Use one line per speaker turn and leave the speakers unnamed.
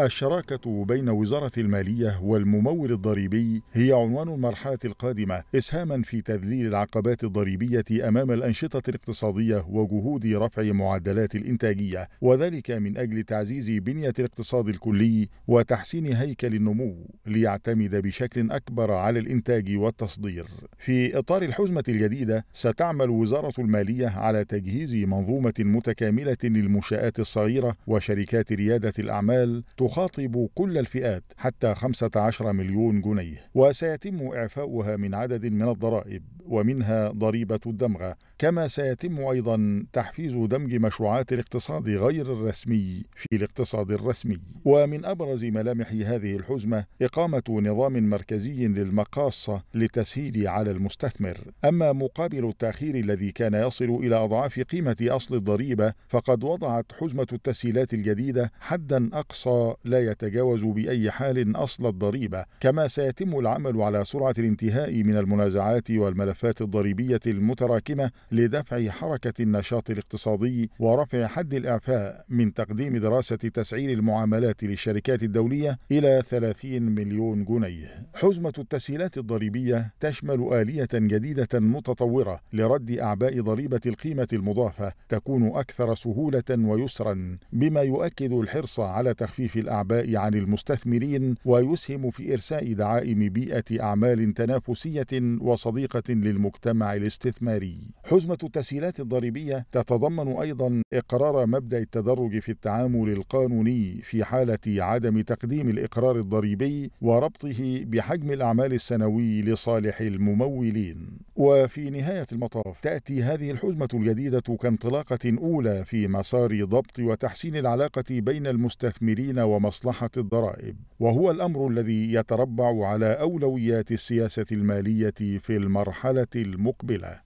الشراكة بين وزارة المالية والممول الضريبي هي عنوان المرحلة القادمة إسهاما في تذليل العقبات الضريبية أمام الأنشطة الاقتصادية وجهود رفع معدلات الإنتاجية وذلك من أجل تعزيز بنية الاقتصاد الكلي وتحسين هيكل النمو ليعتمد بشكل أكبر على الإنتاج والتصدير. في إطار الحزمة الجديدة ستعمل وزارة المالية على تجهيز منظومة متكاملة للمنشآت الصغيرة وشركات ريادة الأعمال تخاطب كل الفئات حتى 15 مليون جنيه وسيتم إعفاؤها من عدد من الضرائب ومنها ضريبة الدمغة كما سيتم أيضا تحفيز دمج مشروعات الاقتصاد غير الرسمي في الاقتصاد الرسمي ومن أبرز ملامح هذه الحزمة إقامة نظام مركزي للمقاصة لتسهيل على المستثمر أما مقابل التأخير الذي كان يصل إلى أضعاف قيمة أصل الضريبة فقد وضعت حزمة التسهيلات الجديدة حدا أقصى لا يتجاوز بأي حال أصل الضريبة كما سيتم العمل على سرعة الانتهاء من المنازعات والملفات الملفات الضريبيه المتراكمه لدفع حركه النشاط الاقتصادي ورفع حد الاعفاء من تقديم دراسه تسعير المعاملات للشركات الدوليه الى 30 مليون جنيه. حزمه التسهيلات الضريبيه تشمل اليه جديده متطوره لرد اعباء ضريبه القيمه المضافه تكون اكثر سهوله ويسرا بما يؤكد الحرص على تخفيف الاعباء عن المستثمرين ويسهم في ارساء دعائم بيئه اعمال تنافسيه وصديقه للمجتمع الاستثماري حزمة التسهيلات الضريبية تتضمن أيضا إقرار مبدأ التدرج في التعامل القانوني في حالة عدم تقديم الإقرار الضريبي وربطه بحجم الأعمال السنوي لصالح الممولين وفي نهاية المطاف تأتي هذه الحزمة الجديدة كانطلاقة أولى في مسار ضبط وتحسين العلاقة بين المستثمرين ومصلحة الضرائب وهو الأمر الذي يتربع على أولويات السياسة المالية في المرحلة المرحلة المقبلة